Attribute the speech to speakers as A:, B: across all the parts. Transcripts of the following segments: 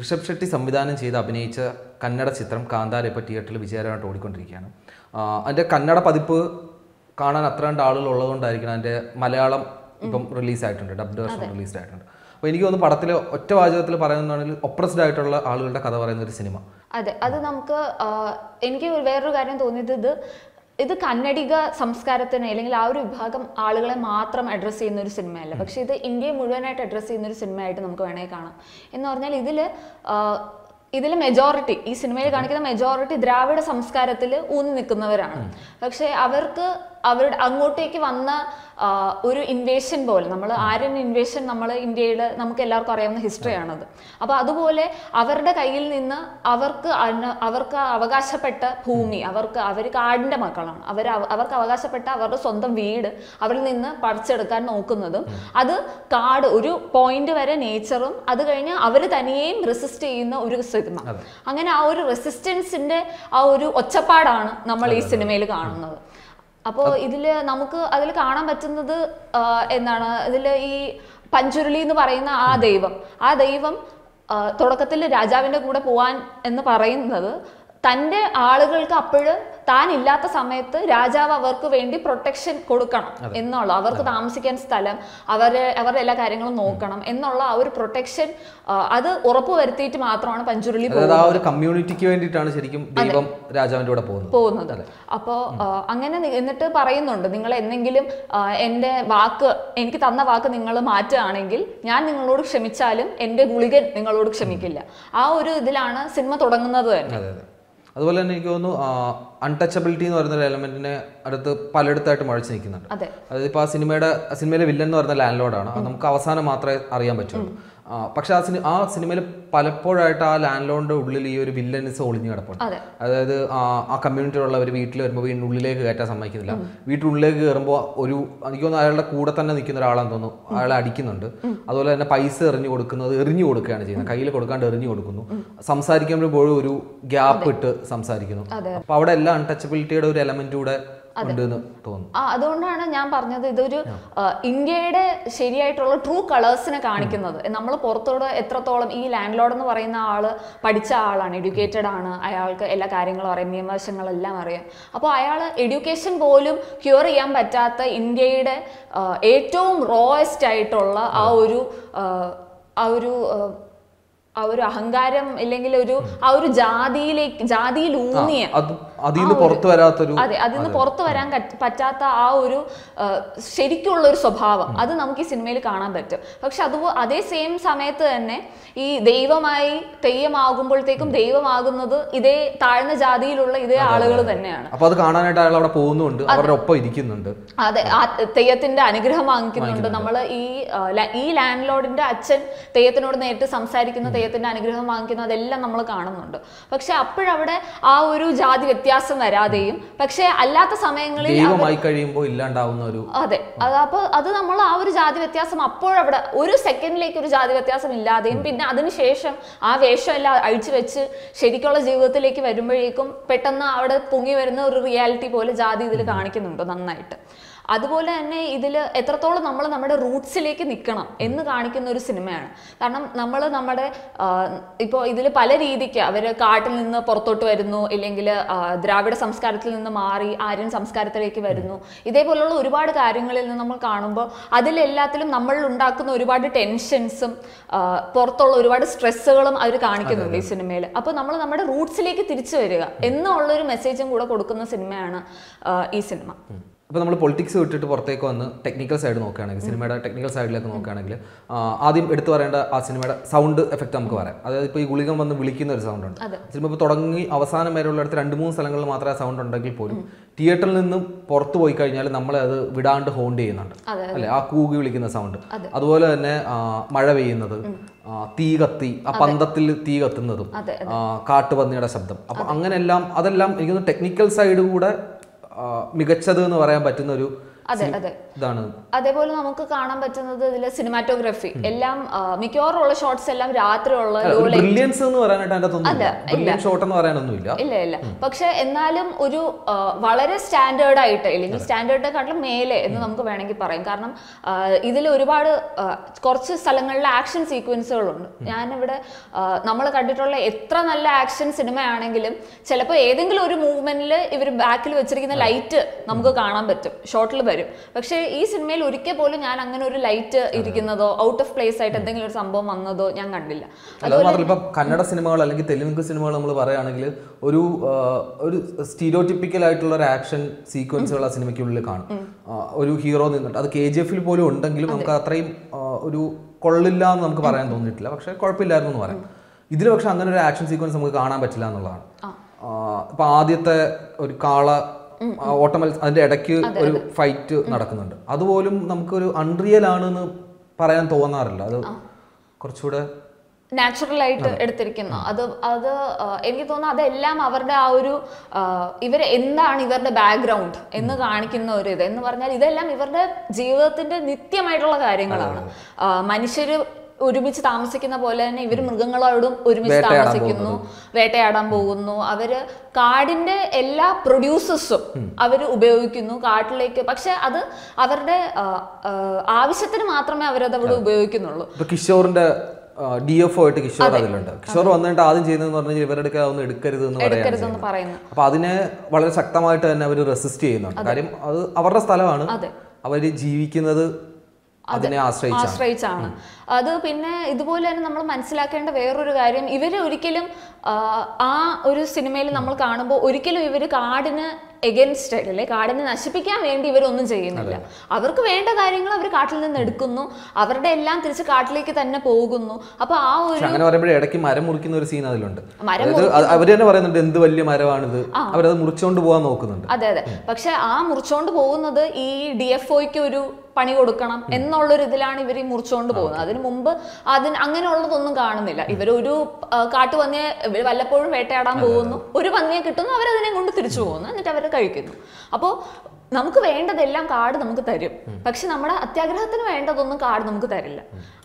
A: ഋഷഭ് ഷെട്ടി സംവിധാനം ചെയ്ത് അഭിനയിച്ച കന്നഡ ചിത്രം കാന്താര ഇപ്പോൾ തിയേറ്ററിൽ വിജയകരമായിട്ട് ഓടിക്കൊണ്ടിരിക്കുകയാണ് അതിൻ്റെ കന്നഡ പതിപ്പ് കാണാൻ അത്ര രണ്ട് ആളുകൾ ഉള്ളതുകൊണ്ടായിരിക്കണം അതിൻ്റെ മലയാളം ഇപ്പം റിലീസായിട്ടുണ്ട് ഡബ്ഡ് വേർഷൻ റിലീസ്ഡ് ആയിട്ടുണ്ട് അപ്പോൾ എനിക്ക് തോന്നുന്നു പടത്തിൽ ഒറ്റ വാചകത്തിൽ പറയുന്നതാണെങ്കിൽ ഒപ്രസ്ഡ് ആയിട്ടുള്ള ആളുകളുടെ കഥ പറയുന്ന ഒരു സിനിമ
B: അതെ അത് നമുക്ക് എനിക്ക് വേറൊരു കാര്യം തോന്നിയത് ഇത് ഇത് കന്നഡിക സംസ്കാരത്തിന് അല്ലെങ്കിൽ ആ ഒരു വിഭാഗം ആളുകളെ മാത്രം അഡ്രസ്സ് ചെയ്യുന്ന ഒരു സിനിമയല്ല പക്ഷേ ഇത് ഇന്ത്യയെ മുഴുവനായിട്ട് അഡ്രസ്സ് ചെയ്യുന്ന ഒരു സിനിമയായിട്ട് നമുക്ക് വേണമെങ്കിൽ കാണാം എന്ന് പറഞ്ഞാൽ ഇതിൽ ഇതിൽ മെജോറിറ്റി ഈ സിനിമയിൽ കാണിക്കുന്ന മെജോറിറ്റി ദ്രാവിഡ സംസ്കാരത്തിൽ ഊന്നി നിൽക്കുന്നവരാണ് പക്ഷെ അവർക്ക് അവരുടെ അങ്ങോട്ടേക്ക് വന്ന ഒരു ഇൻവേഷൻ പോലെ നമ്മൾ ആര്യൻ ഇൻവേഷൻ നമ്മൾ ഇന്ത്യയിൽ നമുക്ക് എല്ലാവർക്കും അറിയാവുന്ന ഹിസ്റ്ററിയാണത് അപ്പോൾ അതുപോലെ അവരുടെ കയ്യിൽ നിന്ന് അവർക്ക് അവർക്ക് അവകാശപ്പെട്ട ഭൂമി അവർക്ക് അവർ കാടിൻ്റെ മക്കളാണ് അവർ അവർക്ക് അവകാശപ്പെട്ട അവരുടെ സ്വന്തം വീട് അവരിൽ നിന്ന് പറിച്ചെടുക്കാൻ നോക്കുന്നതും അത് കാട് ഒരു പോയിന്റ് വരെ നേച്ചറും അത് കഴിഞ്ഞ് അവർ തനിയെയും റെസിസ്റ്റ് ചെയ്യുന്ന ഒരു റിതമ അങ്ങനെ ആ ഒരു റെസിസ്റ്റൻസിന്റെ ആ ഒരു ഒച്ചപ്പാടാണ് നമ്മൾ ഈ സിനിമയിൽ കാണുന്നത് അപ്പോൾ ഇതില് നമുക്ക് അതിൽ കാണാൻ പറ്റുന്നത് എന്താണ് ഇതിൽ ഈ പഞ്ചുരുളി എന്ന് പറയുന്ന ആ ദൈവം ആ ദൈവം തുടക്കത്തിൽ രാജാവിൻ്റെ കൂടെ പോവാൻ എന്ന് പറയുന്നത് തൻ്റെ ആളുകൾക്ക് അപ്പോഴും താൻ ഇല്ലാത്ത സമയത്ത് രാജാവ് അവർക്ക് വേണ്ടി പ്രൊട്ടക്ഷൻ കൊടുക്കണം എന്നുള്ള അവർക്ക് താമസിക്കാൻ സ്ഥലം അവരെ അവരുടെ എല്ലാ കാര്യങ്ങളും നോക്കണം എന്നുള്ള ആ ഒരു പ്രൊട്ടക്ഷൻ അത് ഉറപ്പ് വരുത്തിയിട്ട് മാത്രമാണ് പഞ്ചുരുളി ഒരു
A: കമ്മ്യൂണിറ്റിക്ക് വേണ്ടിയിട്ടാണ് ശരിക്കും ദൈവം രാജാവിന്റെ കൂടെ പോകുന്നത്
B: പോകുന്നത് അപ്പോൾ അങ്ങനെ എന്നിട്ട് പറയുന്നുണ്ട് നിങ്ങൾ എന്തെങ്കിലും എൻ്റെ വാക്ക് എനിക്ക് തന്ന വാക്ക് നിങ്ങൾ മാറ്റുകയാണെങ്കിൽ ഞാൻ നിങ്ങളോട് ക്ഷമിച്ചാലും എൻ്റെ ഗുളികൻ നിങ്ങളോട് ക്ഷമിക്കില്ല ആ ഒരു ഇതിലാണ് സിനിമ തുടങ്ങുന്നത് തന്നെ
A: അതുപോലെ തന്നെ എനിക്ക് തോന്നുന്നു അൺടച്ചബിലിറ്റി എന്ന് പറയുന്ന ഒരു എലമെന്റിനെ അടുത്ത് പലയിടത്തായിട്ട് മഴച്ച് നിൽക്കുന്നുണ്ട് അതായത് ഇപ്പൊ ആ സിനിമയുടെ സിനിമയിലെ വില്ലൻ എന്ന് പറയുന്ന ലാൻഡ് ലോഡാണ് നമുക്ക് അവസാനം മാത്രമേ അറിയാൻ പറ്റുള്ളൂ പക്ഷെ ആ സിനിമ ആ സിനിമയിൽ പലപ്പോഴായിട്ട് ആ ലാൻഡ് ലോണിന്റെ ഉള്ളിൽ ഈ ഒരു വില്ലനിസ് ഒളിഞ്ഞു കിടപ്പുണ്ട് അതായത് ആ കമ്മ്യൂണിറ്റിയിലുള്ള ഒരു വീട്ടിൽ വരുമ്പോൾ വീടിനുള്ളിലേക്ക് കയറ്റാൻ സമ്മതിക്കുന്നില്ല വീട്ടിനുള്ളിലേക്ക് കയറുമ്പോൾ ഒരു എനിക്ക് തോന്നുന്നു അയാളുടെ കൂടെ തന്നെ നിൽക്കുന്ന ഒരാളെന്ന് തോന്നുന്നു അയാളെ അടിക്കുന്നുണ്ട് അതുപോലെ തന്നെ പൈസ എറിഞ്ഞു കൊടുക്കുന്നത് എറിഞ്ഞു കൊടുക്കുകയാണ് ചെയ്യുന്നത് കയ്യിൽ കൊടുക്കാണ്ട് എറിഞ്ഞു കൊടുക്കുന്നു സംസാരിക്കുമ്പോഴും ഒരു ഗ്യാപ്പ് ഇട്ട് സംസാരിക്കുന്നു അപ്പൊ അവിടെ എല്ലാ അൺടച്ചബിലിറ്റിയുടെ ഒരു എലമെന്റ് കൂടെ ആ
B: അതുകൊണ്ടാണ് ഞാൻ പറഞ്ഞത് ഇതൊരു ഇന്ത്യയുടെ ശരിയായിട്ടുള്ള ട്രൂ കളേഴ്സിനെ കാണിക്കുന്നത് നമ്മൾ പുറത്തോട് എത്രത്തോളം ഈ ലാൻഡ് ലോഡ് എന്ന് പറയുന്ന ആള് പഠിച്ച ആളാണ് എഡ്യൂക്കേറ്റഡ് ആണ് അയാൾക്ക് എല്ലാ കാര്യങ്ങളും അറിയാം നിയമവശങ്ങളെല്ലാം അറിയാം അപ്പോൾ അയാൾ എഡ്യൂക്കേഷൻ പോലും ക്യൂർ ചെയ്യാൻ പറ്റാത്ത ഇന്ത്യയുടെ ഏറ്റവും റോയസ്റ്റ് ആയിട്ടുള്ള ആ ഒരു ആ ഒരു ആ ഒരു അഹങ്കാരം ഇല്ലെങ്കിൽ ഒരു ആ ഒരു ജാതിയിലേക്ക് ജാതിയിൽ ഊന്നിയ
A: പുറത്തു വരാത്തൊരു അതെ അതിൽ നിന്ന് പുറത്തു
B: വരാൻ പറ്റാത്ത ആ ഒരു ശരിക്കുള്ള ഒരു സ്വഭാവം അത് നമുക്ക് ഈ സിനിമയിൽ കാണാൻ പറ്റും പക്ഷെ അത് അതേ സെയിം സമയത്ത് തന്നെ ഈ ദൈവമായി തെയ്യമാകുമ്പോഴത്തേക്കും ദൈവമാകുന്നത് ഇതേ താഴ്ന്ന ജാതിയിലുള്ള ഇതേ ആളുകൾ തന്നെയാണ് അപ്പൊ
A: അത് കാണാനായിട്ട് അവിടെ പോകുന്നുണ്ട് ഇരിക്കുന്നുണ്ട്
B: അതെ തെയ്യത്തിന്റെ അനുഗ്രഹം വാങ്ങിക്കുന്നുണ്ട് നമ്മൾ ഈ ഈ ലാൻഡ് ലോർഡിന്റെ അച്ഛൻ തെയ്യത്തിനോട് നേരിട്ട് സംസാരിക്കുന്ന ദൈവത്തിൻ്റെ അനുഗ്രഹം വാങ്ങിക്കുന്നു അതെല്ലാം നമ്മൾ കാണുന്നുണ്ട് പക്ഷെ അപ്പോഴവിടെ ആ ഒരു ജാതി വ്യത്യാസം വരാതെയും പക്ഷെ അല്ലാത്ത സമയങ്ങളിൽ
A: കഴിയുമ്പോൾ ഇല്ലാണ്ടാവുന്ന ഒരു
B: അതെ അപ്പൊ അത് നമ്മൾ ആ ഒരു ജാതി വ്യത്യാസം അപ്പോഴവിടെ ഒരു സെക്കൻഡിലേക്ക് ഒരു ജാതി വ്യത്യാസം ഇല്ലാതെയും പിന്നെ അതിനുശേഷം ആ വേഷം എല്ലാം അഴിച്ചു വെച്ച് ശരിക്കുള്ള ജീവിതത്തിലേക്ക് വരുമ്പോഴേക്കും പെട്ടെന്ന് അവിടെ പൊങ്ങി വരുന്ന ഒരു റിയാലിറ്റി പോലെ ജാതി ഇതിൽ കാണിക്കുന്നുണ്ട് നന്നായിട്ട് അതുപോലെ തന്നെ ഇതിൽ എത്രത്തോളം നമ്മൾ നമ്മുടെ റൂട്ട്സിലേക്ക് നിൽക്കണം എന്ന് കാണിക്കുന്ന ഒരു സിനിമയാണ് കാരണം നമ്മൾ നമ്മുടെ ഇപ്പോൾ ഇതിൽ പല രീതിക്ക് അവർ കാട്ടിൽ നിന്ന് പുറത്തോട്ട് വരുന്നു ഇല്ലെങ്കിൽ ദ്രാവിഡ സംസ്കാരത്തിൽ നിന്ന് മാറി ആര്യൻ സംസ്കാരത്തിലേക്ക് വരുന്നു ഇതേപോലുള്ള ഒരുപാട് കാര്യങ്ങളിൽ നിന്ന് നമ്മൾ കാണുമ്പോൾ അതിലെല്ലാത്തിലും നമ്മൾ ഉണ്ടാക്കുന്ന ഒരുപാട് ടെൻഷൻസും പുറത്തുള്ള ഒരുപാട് സ്ട്രെസ്സുകളും അവർ കാണിക്കുന്നുണ്ട് ഈ സിനിമയിൽ അപ്പോൾ നമ്മൾ നമ്മുടെ റൂട്ട്സിലേക്ക് തിരിച്ചു വരിക എന്നുള്ളൊരു മെസ്സേജും കൂടെ കൊടുക്കുന്ന സിനിമയാണ് ഈ സിനിമ
A: അപ്പോൾ നമ്മൾ പൊളിറ്റിക്സ് വിട്ടിട്ട് പുറത്തേക്ക് വന്ന് ടെക്നിക്കൽ സൈഡ് നോക്കുകയാണെങ്കിൽ സിനിമയുടെ ടെക്നിക്കൽ സൈഡിലേക്ക് നോക്കുകയാണെങ്കിൽ ആദ്യം എടുത്തു പറയേണ്ട ആ സിനിമയുടെ സൗണ്ട് എഫക്റ്റ് നമുക്ക് പറയാം അതായത് ഇപ്പോൾ ഈ ഗുളികം വന്ന് വിളിക്കുന്ന ഒരു സൗണ്ട് ഉണ്ട് സിനിമ ഇപ്പോൾ തുടങ്ങി അവസാനം വരെയുള്ള അടുത്ത് രണ്ട് മൂന്ന് സ്ഥലങ്ങളിൽ മാത്രമേ ആ സൗണ്ട് ഉണ്ടെങ്കിൽ പോലും തിയേറ്ററിൽ നിന്നും പുറത്തു പോയി കഴിഞ്ഞാൽ നമ്മളെ അത് വിടാണ്ട് ഹോണ്ട് ചെയ്യുന്നുണ്ട് അല്ലെ ആ കൂകി വിളിക്കുന്ന സൗണ്ട് അതുപോലെ തന്നെ മഴ പെയ്യുന്നത് തീ കത്തി ആ പന്തത്തിൽ തീ കത്തുന്നതും കാട്ടുപന്നിയുടെ ശബ്ദം അപ്പൊ അങ്ങനെല്ലാം അതെല്ലാം എനിക്കൊന്ന് ടെക്നിക്കൽ സൈഡ് കൂടെ മികച്ചത് എന്ന് പറയാൻ പറ്റുന്ന ഒരു അതെ അതെ ഇതാണ്
B: അതേപോലെ നമുക്ക് കാണാൻ പറ്റുന്നത് ഇതിലെ സിനിമാറ്റോഗ്രഫി എല്ലാം മിക്കവാറും ഉള്ള ഷോട്ട്സ് എല്ലാം രാത്രിയുള്ള
A: എന്ന് ഷോട്ട് എന്ന് പറയാനൊന്നുമില്ല ഇല്ല
B: ഇല്ല പക്ഷെ എന്നാലും ഒരു വളരെ സ്റ്റാൻഡേർഡ് ആയിട്ട് അല്ലെങ്കിൽ സ്റ്റാൻഡേർഡിനെക്കാട്ടിലും മേലെ എന്ന് നമുക്ക് വേണമെങ്കിൽ പറയാം കാരണം ഇതിൽ ഒരുപാട് കുറച്ച് സ്ഥലങ്ങളിലെ ആക്ഷൻ സീക്വൻസുകളുണ്ട് ഞാനിവിടെ നമ്മൾ കണ്ടിട്ടുള്ള എത്ര നല്ല ആക്ഷൻ സിനിമയാണെങ്കിലും ചിലപ്പോൾ ഏതെങ്കിലും ഒരു മൂവ്മെന്റിൽ ഇവർ ബാക്കിൽ വെച്ചിരിക്കുന്ന ലൈറ്റ് നമുക്ക് കാണാൻ പറ്റും ഷോട്ടിൽ വരും പക്ഷേ ഈ സിനിമയിൽ ഒരിക്കൽ പോലും ഞാൻ അങ്ങനെ ഒരു ലൈറ്റ് ഇരിക്കുന്നതോ ഔട്ട് ഓഫ് പ്ലേസ് ആയിട്ട് എന്തെങ്കിലും ഒരു സംഭവം വന്നതോ ഞാൻ കണ്ടില്ല
A: കന്നഡ സിനിമകൾ അല്ലെങ്കിൽ തെലുങ്ക് സിനിമകൾ നമ്മൾ പറയുകയാണെങ്കിൽ ഒരു ഒരു സ്റ്റീരിയോടിപ്പിക്കൽ ആയിട്ടുള്ള ഒരു ആക്ഷൻ സീക്വൻസുകൾ ആ സിനിമയ്ക്കുള്ളിൽ കാണും ഒരു ഹീറോ നിന്നിട്ട് അത് കെ ജി എഫിൽ പോലും ഉണ്ടെങ്കിലും നമുക്ക് അത്രയും ഒരു കൊള്ളില്ല എന്ന് നമുക്ക് പറയാൻ തോന്നിയിട്ടില്ല പക്ഷെ കുഴപ്പമില്ലായിരുന്നു എന്ന് പറയാം ഇതിൽ പക്ഷെ അങ്ങനെ ഒരു ആക്ഷൻ സീക്വൻസ് നമുക്ക് കാണാൻ പറ്റില്ല എന്നുള്ളതാണ് ഇപ്പൊ ആദ്യത്തെ ഒരു കാള ഓട്ട അതിന്റെ ഇടയ്ക്ക് ഒരു ഫൈറ്റ് നടക്കുന്നുണ്ട് അതുപോലും നമുക്കൊരു അൺറിയൽ ആണെന്ന് പറയാൻ തോന്നാറില്ല അത് കുറച്ചുകൂടെ
B: നാച്ചുറൽ ആയിട്ട് എടുത്തിരിക്കുന്നു അത് അത് എനിക്ക് തോന്നുന്നു അതെല്ലാം അവരുടെ ആ ഒരു ഇവർ എന്താണ് ഇവരുടെ ബാക്ക്ഗ്രൗണ്ട് എന്ന് കാണിക്കുന്ന ഒരു ഇത് എന്ന് പറഞ്ഞാൽ ഇതെല്ലാം ഇവരുടെ ജീവിതത്തിന്റെ നിത്യമായിട്ടുള്ള കാര്യങ്ങളാണ് മനുഷ്യർ ഒരുമിച്ച് താമസിക്കുന്ന പോലെ തന്നെ ഇവർ മൃഗങ്ങളോടും ഒരുമിച്ച് താമസിക്കുന്നു വേട്ടയാടാൻ പോകുന്നു അവര് കാടിന്റെ എല്ലാ പ്രൊഡ്യൂസസും അവർ ഉപയോഗിക്കുന്നു കാട്ടിലേക്ക് പക്ഷെ അത് അവരുടെ ആവശ്യത്തിന് മാത്രമേ അവരത് അവിടെ ഉപയോഗിക്കുന്നുള്ളൂ
A: കിഷോറിന്റെ ഡി എഫ് ആയിട്ട് കിഷോർ അതിലുണ്ട് കിഷോർ വന്നിട്ട് ആദ്യം ചെയ്യുന്നതെന്ന് പറഞ്ഞാൽ ഇവരുടെ അതൊന്നും എടുക്കരുത് എന്ന് പറയുന്നത് അപ്പൊ അതിനെ വളരെ ശക്തമായിട്ട് തന്നെ അവർ റെസിസ്റ്റ് ചെയ്യുന്നുണ്ട് കാര്യം അത് അവരുടെ സ്ഥലമാണ് അവര് ജീവിക്കുന്നത്
B: അതിനെ ആശ്രയിച്ചാണ് അത് പിന്നെ ഇതുപോലെ തന്നെ നമ്മൾ മനസ്സിലാക്കേണ്ട വേറൊരു കാര്യം ഇവര് ഒരിക്കലും ആ ഒരു സിനിമയിൽ നമ്മൾ കാണുമ്പോൾ ഒരിക്കലും ഇവര് കാടിന് എഗൻസ്റ്റ് അല്ലേ കാടിനെ നശിപ്പിക്കാൻ വേണ്ടി ഇവരൊന്നും ചെയ്യുന്നില്ല അവർക്ക് വേണ്ട കാര്യങ്ങൾ അവർ കാട്ടിൽ നിന്ന് എടുക്കുന്നു അവരുടെ എല്ലാം തിരിച്ച് കാട്ടിലേക്ക് തന്നെ പോകുന്നു അപ്പൊ ആ ഒരു അങ്ങനെ
A: പറയുമ്പോഴേ ഇടയ്ക്ക് മരം മുറിക്കുന്ന ഒരു സീൻ അതിലുണ്ട് അവര് തന്നെ പറയുന്നുണ്ട് എന്ത് വലിയ മരമാണിത് അവരത് മുറിച്ചോണ്ട് പോകാൻ
B: നോക്കുന്നുണ്ട് അതെ അതെ പക്ഷെ ആ മുറിച്ചോണ്ട് പോകുന്നത് ഈ ഡി എഫ് ഒരു പണി കൊടുക്കണം എന്നുള്ളൊരു ഇതിലാണ് ഇവർ ഈ മുറിച്ചുകൊണ്ട് പോകുന്നത് അതിന് മുമ്പ് അതിന് അങ്ങനെയുള്ളതൊന്നും കാണുന്നില്ല ഇവരൊരു കാട്ടുപന്നിയെ ഇവർ വല്ലപ്പോഴും വേട്ടയാടാൻ പോകുന്നു ഒരു പന്നിയെ കിട്ടുന്നു അവരതിനെ കൊണ്ട് തിരിച്ചു പോകുന്നു എന്നിട്ട് അവർ കഴിക്കുന്നു അപ്പോൾ നമുക്ക് വേണ്ടതെല്ലാം കാട് നമുക്ക് തരും പക്ഷെ നമ്മുടെ അത്യാഗ്രഹത്തിന് വേണ്ടതൊന്നും കാട് നമുക്ക് തരില്ല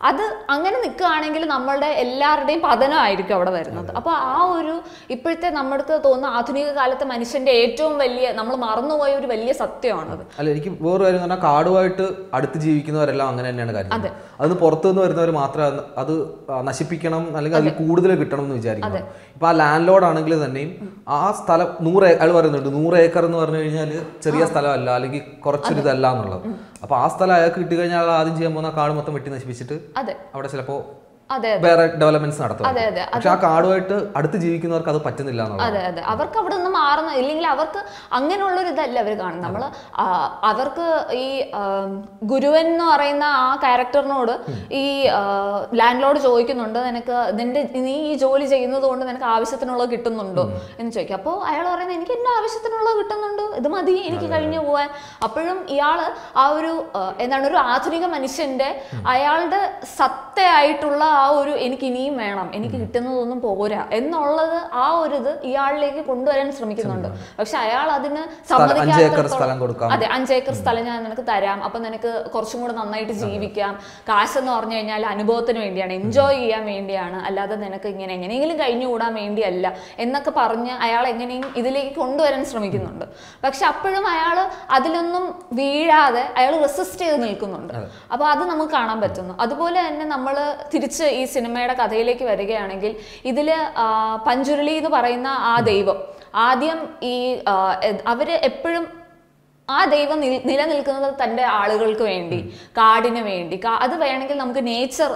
B: അത് അങ്ങനെ നിൽക്കുകയാണെങ്കിൽ നമ്മളുടെ എല്ലാവരുടെയും പതനമായിരിക്കും അവിടെ വരുന്നത് അപ്പോൾ ആ ഒരു ഇപ്പോഴത്തെ നമ്മൾക്ക് തോന്നുന്ന ആധുനിക കാലത്തെ മനുഷ്യന്റെ ഏറ്റവും വലിയ നമ്മൾ മറന്നുപോയ ഒരു വലിയ സത്യമാണത്
A: അല്ല എനിക്ക് വേറെ കാര്യം പറഞ്ഞാൽ കാർഡുമായിട്ട് അടുത്ത് ജീവിക്കുന്നവരെല്ലാം അങ്ങനെ തന്നെയാണ് കാര്യം അത് പുറത്തുനിന്ന് വരുന്നവർ മാത്രം അത് നശിപ്പിക്കണം അല്ലെങ്കിൽ അതിൽ കൂടുതൽ കിട്ടണം എന്ന് വിചാരിക്കുന്നത് ഇപ്പൊ ആ ലാൻഡ് ലോഡ് ആണെങ്കിൽ തന്നെയും ആ സ്ഥലം നൂറ് അയാൾ പറയുന്നുണ്ട് നൂറ് ഏക്കർ എന്ന് പറഞ്ഞു കഴിഞ്ഞാൽ ചെറിയ സ്ഥലം അല്ല അല്ലെങ്കിൽ കുറച്ചൊരിതല്ല എന്നുള്ളത് അപ്പൊ ആ സ്ഥലം അയാൾക്ക് കിട്ടിക്കഴിഞ്ഞാൽ ആദ്യം ചെയ്യാൻ പോകുന്ന കാട് മൊത്തം വെട്ടി നശിപ്പിച്ചിട്ട് അവിടെ ചിലപ്പോ വേറെ ഡെവലപ്മെന്റ്സ് നടത്തുന്നത് ആ കാടുമായിട്ട് അടുത്ത് ജീവിക്കുന്നവർക്ക് അത് പറ്റുന്നില്ല
B: അതെ അതെ അവർക്ക് അവിടെ നിന്ന് മാറുന്ന ഇല്ലെങ്കിൽ അവർക്ക് അങ്ങനെയുള്ള ഒരു ഇതല്ല അവർ കാണുന്നത് നമ്മൾ അവർക്ക് ഈ ഗുരുവൻ എന്ന് പറയുന്ന ആ ക്യാരക്ടറിനോട് ഈ ലാൻഡ് ലോഡ് ചോദിക്കുന്നുണ്ട് നിനക്ക് നിന്റെ നീ ഈ ജോലി ചെയ്യുന്നത് കൊണ്ട് നിനക്ക് ആവശ്യത്തിനുള്ളത് കിട്ടുന്നുണ്ടോ എന്ന് ചോദിക്കും അപ്പോൾ അയാൾ പറയുന്നത് എനിക്ക് എന്റെ ആവശ്യത്തിനുള്ളത് കിട്ടുന്നുണ്ടോ ഇത് മതി എനിക്ക് കഴിഞ്ഞു പോവാൻ അപ്പോഴും ഇയാൾ ആ ഒരു എന്താണ് ഒരു ആധുനിക മനുഷ്യന്റെ അയാളുടെ സത്തയായിട്ടുള്ള ആ ആ ഒരു എനിക്ക് ഇനിയും വേണം എനിക്ക് കിട്ടുന്നതൊന്നും പോരാ എന്നുള്ളത് ആ ഒരു ഇത് ഇയാളിലേക്ക് കൊണ്ടുവരാൻ ശ്രമിക്കുന്നുണ്ട് പക്ഷെ അയാൾ അതിന് അതെ അഞ്ചേക്കർ സ്ഥലം ഞാൻ നിനക്ക് തരാം അപ്പൊ നിനക്ക് കുറച്ചും കൂടെ നന്നായിട്ട് ജീവിക്കാം കാശെന്ന് പറഞ്ഞു കഴിഞ്ഞാൽ അനുഭവത്തിന് വേണ്ടിയാണ് എൻജോയ് ചെയ്യാൻ വേണ്ടിയാണ് അല്ലാതെ നിനക്ക് ഇങ്ങനെ എങ്ങനെയെങ്കിലും കഴിഞ്ഞുകൂടാൻ വേണ്ടിയല്ല എന്നൊക്കെ പറഞ്ഞ് അയാൾ എങ്ങനെയും ഇതിലേക്ക് കൊണ്ടുവരാൻ ശ്രമിക്കുന്നുണ്ട് പക്ഷെ അപ്പോഴും അയാൾ അതിലൊന്നും വീഴാതെ അയാൾ റെസിസ്റ്റ് ചെയ്ത് നിൽക്കുന്നുണ്ട് അപ്പോൾ അത് നമുക്ക് കാണാൻ പറ്റുന്നു അതുപോലെ തന്നെ നമ്മൾ തിരിച്ച് ഈ സിനിമയുടെ കഥയിലേക്ക് വരികയാണെങ്കിൽ ഇതിൽ പഞ്ചുരുളി എന്ന് പറയുന്ന ആ ദൈവം ആദ്യം ഈ അവർ എപ്പോഴും ആ ദൈവം നിലനിൽക്കുന്നത് തൻ്റെ ആളുകൾക്ക് വേണ്ടി കാടിന് വേണ്ടി അത് വേണമെങ്കിൽ നമുക്ക് നേച്ചർ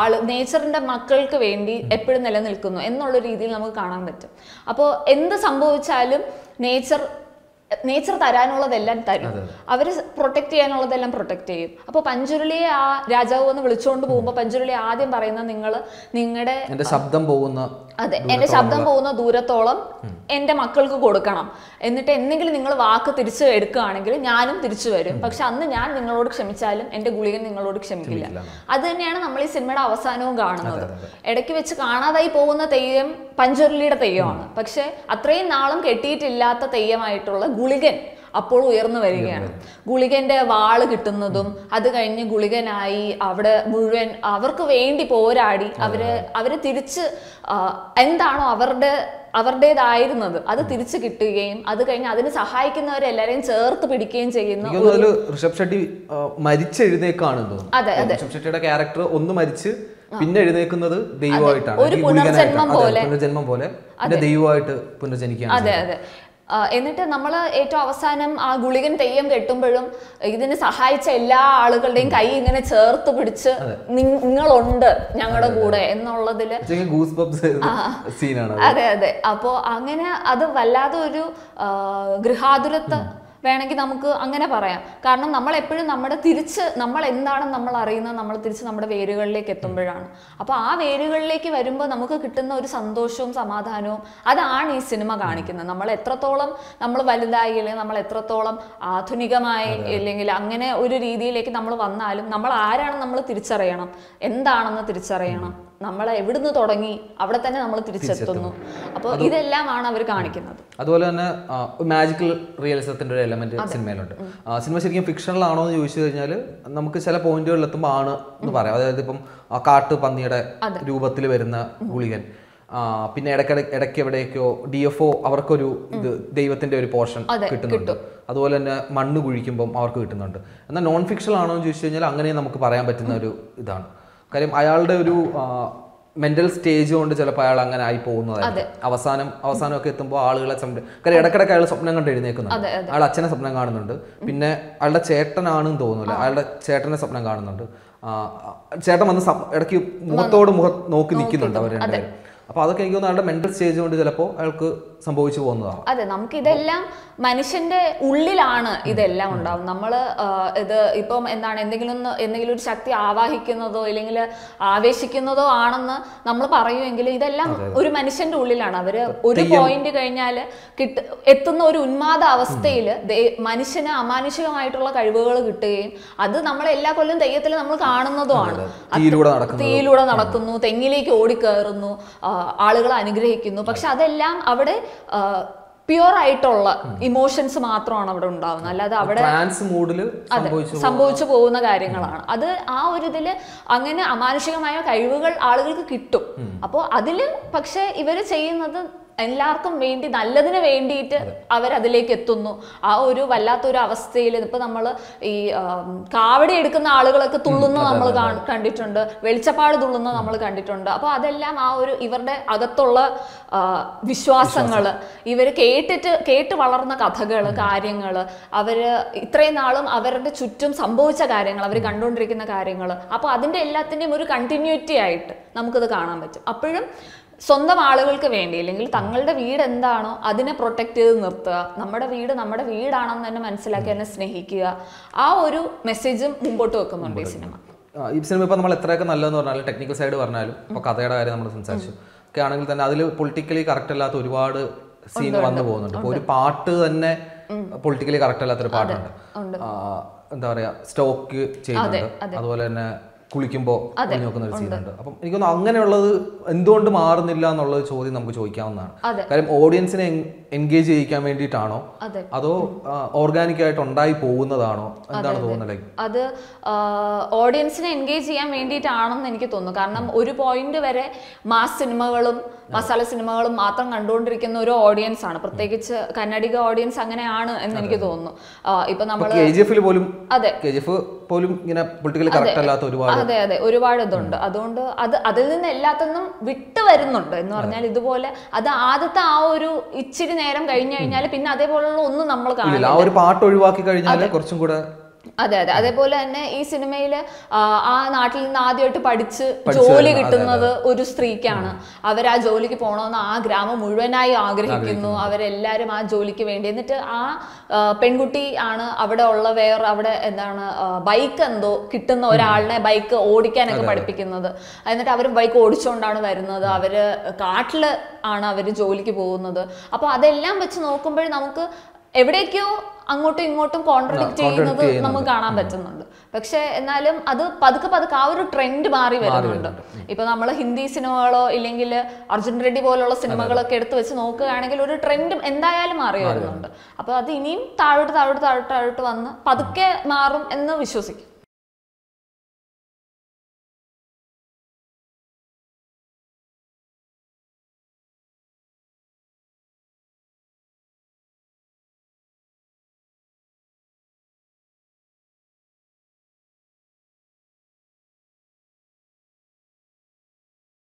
B: ആള് നേച്ചറിന്റെ മക്കൾക്ക് വേണ്ടി എപ്പോഴും നിലനിൽക്കുന്നു എന്നുള്ള രീതിയിൽ നമുക്ക് കാണാൻ പറ്റും അപ്പോൾ എന്ത് സംഭവിച്ചാലും നേച്ചർ നേച്ചർ തരാനുള്ളതെല്ലാം തരും അവര് പ്രൊട്ടക്ട് ചെയ്യാനുള്ളതെല്ലാം പ്രൊട്ടക്ട് ചെയ്യും അപ്പോൾ പഞ്ചുരുളിയെ ആ രാജാവ് എന്ന് വിളിച്ചുകൊണ്ട് പോകുമ്പോ പഞ്ചുരുളി ആദ്യം പറയുന്ന നിങ്ങൾ നിങ്ങളുടെ എന്റെ
A: ശബ്ദം പോകുന്ന അതെ എന്റെ ശബ്ദം പോകുന്ന
B: ദൂരത്തോളം എന്റെ മക്കൾക്ക് കൊടുക്കണം എന്നിട്ട് എന്തെങ്കിലും നിങ്ങൾ വാക്ക് തിരിച്ചു എടുക്കുകയാണെങ്കിൽ ഞാനും തിരിച്ചു വരും പക്ഷെ അന്ന് ഞാൻ നിങ്ങളോട് ക്ഷമിച്ചാലും എന്റെ ഗുളികൻ നിങ്ങളോട് ക്ഷമിക്കില്ല അത് തന്നെയാണ് നമ്മൾ ഈ സിനിമയുടെ അവസാനവും കാണുന്നത് ഇടയ്ക്ക് വെച്ച് കാണാതായി പോകുന്ന തെയ്യം പഞ്ചുരുളിയുടെ തെയ്യമാണ് പക്ഷെ അത്രയും നാളും കെട്ടിയിട്ടില്ലാത്ത തെയ്യമായിട്ടുള്ള ഗുളികൻ അപ്പോൾ ഉയർന്നു വരികയാണ് ഗുളികന്റെ വാള് കിട്ടുന്നതും അത് കഴിഞ്ഞ് ഗുളികനായി അവിടെ മുഴുവൻ അവർക്ക് വേണ്ടി പോരാടി അവര് അവര് തിരിച്ച് എന്താണോ അവരുടെ അവരുടേതായിരുന്നത് അത് തിരിച്ചു കിട്ടുകയും അത് കഴിഞ്ഞ് അതിന് സഹായിക്കുന്നവരെല്ലാരെയും ചേർത്ത് പിടിക്കുകയും ചെയ്യുന്ന അതെ
A: അതെ ക്യാരക്ടർ ഒന്ന് പിന്നെ എഴുന്നേക്കുന്നത് ദൈവമായിട്ടാണ് ഒരു പുനർജന്മം പോലെ പുനർജന്മം പോലെ ദൈവമായിട്ട് പുനർജനിക്കാൻ അതെ
B: അതെ എന്നിട്ട് നമ്മൾ ഏറ്റവും അവസാനം ആ ഗുളികൻ തെയ്യം കെട്ടുമ്പോഴും ഇതിന് സഹായിച്ച എല്ലാ ആളുകളുടെയും കൈ ഇങ്ങനെ ചേർത്ത് പിടിച്ച് നിങ്ങളുണ്ട് ഞങ്ങളുടെ കൂടെ എന്നുള്ളതിൽ അതെ അതെ അപ്പോ അങ്ങനെ അത് വല്ലാതെ ഒരു ഗൃഹാതുരത്വം വേണമെങ്കിൽ നമുക്ക് അങ്ങനെ പറയാം കാരണം നമ്മൾ എപ്പോഴും നമ്മുടെ തിരിച്ച് നമ്മൾ എന്താണെന്ന് നമ്മൾ അറിയുന്നത് നമ്മൾ തിരിച്ച് നമ്മുടെ വേരുകളിലേക്ക് എത്തുമ്പോഴാണ് അപ്പോൾ ആ വേരുകളിലേക്ക് വരുമ്പോൾ നമുക്ക് കിട്ടുന്ന ഒരു സന്തോഷവും സമാധാനവും അതാണ് ഈ സിനിമ കാണിക്കുന്നത് നമ്മൾ എത്രത്തോളം നമ്മൾ വലുതായി അല്ലെങ്കിൽ നമ്മൾ എത്രത്തോളം ആധുനികമായി അല്ലെങ്കിൽ അങ്ങനെ ഒരു രീതിയിലേക്ക് നമ്മൾ വന്നാലും നമ്മൾ ആരാണെന്ന് നമ്മൾ തിരിച്ചറിയണം എന്താണെന്ന് തിരിച്ചറിയണം നമ്മൾ എവിടുന്ന് തുടങ്ങി അവിടെ തന്നെ നമ്മൾ തിരിച്ചെത്തുന്നു അപ്പോൾ ഇതെല്ലാമാണ് അവർ കാണിക്കുന്നത്
A: അതുപോലെ തന്നെ മാജിക്കൽ റിയലിസത്തിന്റെ ഒരു എലമെന്റ് സിനിമയിലുണ്ട് സിനിമ ശരിക്കും ഫിക്ഷണൽ ആണോ എന്ന് ചോദിച്ചു കഴിഞ്ഞാൽ നമുക്ക് ചില പോയിന്റുകളിൽ എത്തുമ്പോൾ ആണ് എന്ന് പറയാം അതായത് ഇപ്പം കാട്ടു പന്നിയുടെ രൂപത്തിൽ വരുന്ന ഗുളികൻ പിന്നെ ഇടയ്ക്കിടയ്ക്ക് ഇടയ്ക്ക് എവിടെയൊക്കെയോ ഡി എഫ് ഒ അവർക്കൊരു ഇത് ദൈവത്തിന്റെ ഒരു പോർഷൻ കിട്ടുന്നുണ്ട് അതുപോലെ തന്നെ മണ്ണ് കുഴിക്കുമ്പം അവർക്ക് കിട്ടുന്നുണ്ട് എന്നാൽ നോൺ ഫിക്ഷണൽ ആണോ എന്ന് ചോദിച്ചു കഴിഞ്ഞാൽ അങ്ങനെ നമുക്ക് പറയാൻ പറ്റുന്ന ഒരു ഇതാണ് കാര്യം അയാളുടെ ഒരു മെന്റൽ സ്റ്റേജ് കൊണ്ട് ചിലപ്പോൾ അയാൾ അങ്ങനെ ആയി പോകുന്നതായിരുന്നു അവസാനം അവസാനമൊക്കെ എത്തുമ്പോൾ ആളുകളെ കാര്യം ഇടക്കിടക്ക് അയാൾ സ്വപ്നം കണ്ട് എഴുന്നേക്കുന്നുണ്ട് അയാൾ അച്ഛനെ സ്വപ്നം കാണുന്നുണ്ട് പിന്നെ അയാളുടെ ചേട്ടനാണെന്ന് തോന്നുന്നില്ല അയാളുടെ ചേട്ടനെ സ്വപ്നം കാണുന്നുണ്ട് ചേട്ടൻ വന്ന് ഇടയ്ക്ക് മുഖത്തോട് മുഖം നോക്കി നിൽക്കുന്നുണ്ട് അവർ രണ്ടുപേരും അപ്പോൾ അതൊക്കെ എനിക്ക് തോന്നുന്നു അയാളുടെ മെന്റൽ സ്റ്റേജ് കൊണ്ട് ചിലപ്പോൾ അയാൾക്ക് സംഭവിച്ചു പോകുന്നതാണ്
B: അതെ നമുക്ക് ഇതെല്ലാം മനുഷ്യന്റെ ഉള്ളിലാണ് ഇതെല്ലാം ഉണ്ടാവും നമ്മൾ ഇത് ഇപ്പം എന്താണ് എന്തെങ്കിലും എന്തെങ്കിലും ഒരു ശക്തി ആവാഹിക്കുന്നതോ അല്ലെങ്കിൽ ആവേശിക്കുന്നതോ ആണെന്ന് നമ്മൾ പറയുമെങ്കിൽ ഇതെല്ലാം ഒരു മനുഷ്യന്റെ ഉള്ളിലാണ് അവര് ഒരു പോയിന്റ് കഴിഞ്ഞാൽ കിട്ട എത്തുന്ന ഒരു ഉന്മാദ അവസ്ഥയിൽ മനുഷ്യന് അമാനുഷികമായിട്ടുള്ള കഴിവുകൾ കിട്ടുകയും അത് നമ്മൾ എല്ലാ കൊല്ലം തെയ്യത്തിൽ നമ്മൾ കാണുന്നതുമാണ് തീയിലൂടെ നടക്കുന്നു തെങ്ങിലേക്ക് ഓടിക്കയറുന്നു ആളുകളെ അനുഗ്രഹിക്കുന്നു പക്ഷെ അതെല്ലാം അവിടെ പ്യുവർ ആയിട്ടുള്ള ഇമോഷൻസ് മാത്രമാണ് അവിടെ ഉണ്ടാവുന്നത് അല്ലാതെ അവിടെ സംഭവിച്ചു പോകുന്ന കാര്യങ്ങളാണ് അത് ആ ഒരു ഇതില് അങ്ങനെ അമാനുഷികമായ കഴിവുകൾ ആളുകൾക്ക് കിട്ടും അപ്പോൾ അതില് പക്ഷെ ഇവര് ചെയ്യുന്നത് എല്ലാവർക്കും വേണ്ടി നല്ലതിന് വേണ്ടിയിട്ട് അവരതിലേക്ക് എത്തുന്നു ആ ഒരു വല്ലാത്തൊരു അവസ്ഥയിൽ ഇപ്പം നമ്മൾ ഈ കാവടി എടുക്കുന്ന ആളുകളൊക്കെ തുള്ളുന്ന നമ്മൾ കണ്ടിട്ടുണ്ട് വെളിച്ചപ്പാട് തുള്ളുന്ന നമ്മൾ കണ്ടിട്ടുണ്ട് അപ്പോൾ അതെല്ലാം ആ ഒരു ഇവരുടെ അകത്തുള്ള വിശ്വാസങ്ങൾ ഇവർ കേട്ടിട്ട് കേട്ട് വളർന്ന കഥകൾ കാര്യങ്ങൾ അവർ ഇത്രയും നാളും അവരുടെ ചുറ്റും സംഭവിച്ച കാര്യങ്ങൾ അവർ കണ്ടുകൊണ്ടിരിക്കുന്ന കാര്യങ്ങൾ അപ്പോൾ അതിൻ്റെ എല്ലാത്തിൻ്റെയും ഒരു കണ്ടിന്യൂറ്റി ആയിട്ട് നമുക്കത് കാണാൻ പറ്റും അപ്പോഴും സ്വന്തം ആളുകൾക്ക് വേണ്ടി അല്ലെങ്കിൽ തങ്ങളുടെ വീട് എന്താണോ അതിനെ പ്രൊട്ടക്റ്റ് ചെയ്ത് നിർത്തുക നമ്മുടെ വീട് നമ്മുടെ വീടാണെന്ന് തന്നെ മനസ്സിലാക്കി എന്നെ സ്നേഹിക്കുക ആ ഒരു മെസ്സേജും മുമ്പോട്ട് വെക്കുന്നുണ്ട് ഈ സിനിമ
A: ഈ സിനിമ ഇപ്പൊ നമ്മൾ എത്രയൊക്കെ നല്ലതെന്ന് പറഞ്ഞാലും ടെക്നിക്കൽ സൈഡ് പറഞ്ഞാലും ഇപ്പൊ കഥയുടെ കാര്യം നമ്മൾ സംസാരിച്ചു ഒക്കെ ആണെങ്കിൽ തന്നെ അതിൽ പൊളിറ്റിക്കലി കറക്റ്റ് അല്ലാത്ത ഒരുപാട് സീൻ വന്നു പോകുന്നുണ്ട് ഇപ്പൊ ഒരു പാട്ട് തന്നെ പൊളിറ്റിക്കലി കറക്റ്റ് അല്ലാത്തൊരു പാട്ടുണ്ട് എന്താ പറയുക സ്റ്റോക്ക് ചെയ്യുന്നുണ്ട് അതുപോലെ തന്നെ കുളിക്കുമ്പോൾ നോക്കുന്ന ഒരു സീനുണ്ട് അപ്പം എനിക്കൊന്ന് അങ്ങനെയുള്ളത് എന്തുകൊണ്ട് മാറുന്നില്ല എന്നുള്ള ചോദ്യം നമുക്ക് ചോദിക്കാവുന്നതാണ് കാര്യം ഓഡിയൻസിനെ എൻഗേജ് ചെയ്യിക്കാൻ വേണ്ടിയിട്ടാണോ അതോ ഓർഗാനിക് ആയിട്ട് ഉണ്ടായി പോകുന്നതാണോ എന്താണ് തോന്നുന്നത്
B: അത് ഓഡിയൻസിനെ എൻഗേജ് ചെയ്യാൻ വേണ്ടിയിട്ടാണെന്ന് എനിക്ക് തോന്നുന്നു കാരണം ഒരു പോയിന്റ് വരെ മാസ് സിനിമകളും മസാല സിനിമകളും മാത്രം കണ്ടുകൊണ്ടിരിക്കുന്ന ഒരു ഓഡിയൻസ് ആണ് പ്രത്യേകിച്ച് കന്നഡിക ഓഡിയൻസ് അങ്ങനെയാണ് എന്ന് എനിക്ക് തോന്നുന്നു ഇപ്പൊ നമ്മൾ പോലും അതെ
A: പോലും ഇങ്ങനെ പൊളിറ്റിക്കലി അല്ലാത്ത അതെ
B: അതെ ഒരുപാട് ഇതുണ്ട് അതുകൊണ്ട് അത് അതിൽ നിന്ന് എല്ലാത്തൊന്നും വിട്ടു വരുന്നുണ്ട് എന്ന് പറഞ്ഞാൽ ഇതുപോലെ അത് ആദ്യത്തെ ആ ഒരു ഇച്ചിരി നേരം കഴിഞ്ഞു കഴിഞ്ഞാൽ പിന്നെ അതേപോലുള്ള ഒന്നും നമ്മൾ കാണില്ല ആ ഒരു
A: പാട്ട് ഒഴിവാക്കി കഴിഞ്ഞാൽ കുറച്ചും കൂടെ
B: അതെ അതെ അതേപോലെ തന്നെ ഈ സിനിമയിൽ ആ നാട്ടിൽ നിന്ന് ആദ്യമായിട്ട് പഠിച്ച് ജോലി കിട്ടുന്നത് ഒരു സ്ത്രീക്കാണ് അവർ ആ ജോലിക്ക് പോകണമെന്ന് ആ ഗ്രാമം മുഴുവനായി ആഗ്രഹിക്കുന്നു അവരെല്ലാവരും ആ ജോലിക്ക് വേണ്ടി എന്നിട്ട് ആ പെൺകുട്ടി ആണ് അവിടെ ഉള്ള വേർ അവിടെ എന്താണ് ബൈക്ക് എന്തോ കിട്ടുന്ന ഒരാളിനെ ബൈക്ക് ഓടിക്കാനൊക്കെ പഠിപ്പിക്കുന്നത് എന്നിട്ട് അവർ ബൈക്ക് ഓടിച്ചുകൊണ്ടാണ് വരുന്നത് അവർ കാട്ടിൽ ആണ് അവർ ജോലിക്ക് പോകുന്നത് അപ്പോൾ അതെല്ലാം വെച്ച് നോക്കുമ്പോൾ നമുക്ക് എവിടേക്കോ അങ്ങോട്ടും ഇങ്ങോട്ടും കോൺട്രഡിക്ട് ചെയ്യുന്നത് നമുക്ക് കാണാൻ പറ്റുന്നുണ്ട് പക്ഷെ എന്നാലും അത് പതുക്കെ പതുക്കെ ആ ഒരു ട്രെൻഡ് മാറി വരുന്നുണ്ട് ഇപ്പൊ നമ്മൾ ഹിന്ദി സിനിമകളോ ഇല്ലെങ്കിൽ അർജുൻ റെഡ്ഡി പോലുള്ള സിനിമകളൊക്കെ എടുത്തു വെച്ച് നോക്കുകയാണെങ്കിൽ ഒരു ട്രെൻഡ് എന്തായാലും മാറി വരുന്നുണ്ട് അപ്പൊ അത് ഇനിയും താഴോട്ട് താഴോട്ട് താഴോട്ട് താഴോട്ട് വന്ന് പതുക്കെ മാറും എന്ന് വിശ്വസിക്കും